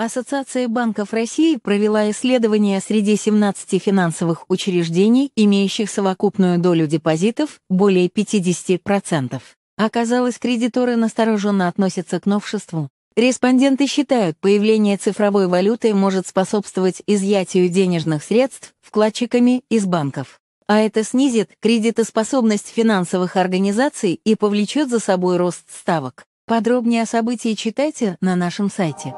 Ассоциация банков России провела исследование среди 17 финансовых учреждений, имеющих совокупную долю депозитов более 50%. Оказалось, кредиторы настороженно относятся к новшеству. Респонденты считают, появление цифровой валюты может способствовать изъятию денежных средств вкладчиками из банков. А это снизит кредитоспособность финансовых организаций и повлечет за собой рост ставок. Подробнее о событии читайте на нашем сайте.